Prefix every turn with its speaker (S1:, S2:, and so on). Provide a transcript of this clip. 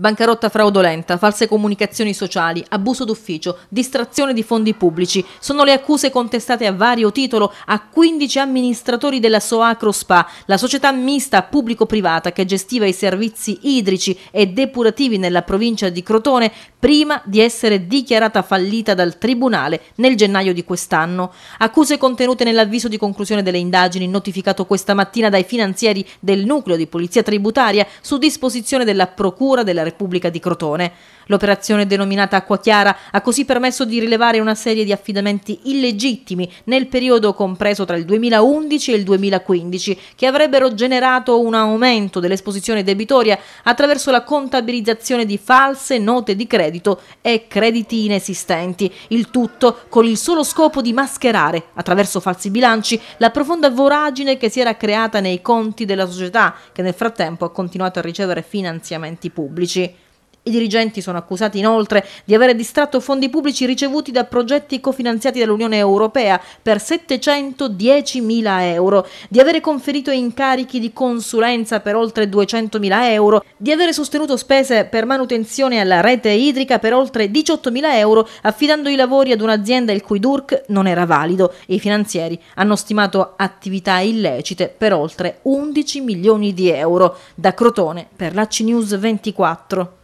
S1: Bancarotta fraudolenta, false comunicazioni sociali, abuso d'ufficio, distrazione di fondi pubblici sono le accuse contestate a vario titolo a 15 amministratori della Soacro Spa, la società mista pubblico-privata che gestiva i servizi idrici e depurativi nella provincia di Crotone prima di essere dichiarata fallita dal Tribunale nel gennaio di quest'anno. Accuse contenute nell'avviso di conclusione delle indagini notificato questa mattina dai finanzieri del nucleo di polizia tributaria su disposizione della Procura della Repubblica Repubblica di Crotone L'operazione denominata Acqua Chiara ha così permesso di rilevare una serie di affidamenti illegittimi nel periodo compreso tra il 2011 e il 2015 che avrebbero generato un aumento dell'esposizione debitoria attraverso la contabilizzazione di false note di credito e crediti inesistenti, il tutto con il solo scopo di mascherare, attraverso falsi bilanci, la profonda voragine che si era creata nei conti della società, che nel frattempo ha continuato a ricevere finanziamenti pubblici. I dirigenti sono accusati inoltre di aver distratto fondi pubblici ricevuti da progetti cofinanziati dall'Unione Europea per 710.000 euro, di avere conferito incarichi di consulenza per oltre 200.000 euro, di avere sostenuto spese per manutenzione alla rete idrica per oltre 18.000 euro affidando i lavori ad un'azienda il cui DURC non era valido i finanzieri hanno stimato attività illecite per oltre 11 milioni di euro. Da Crotone per la CNews 24.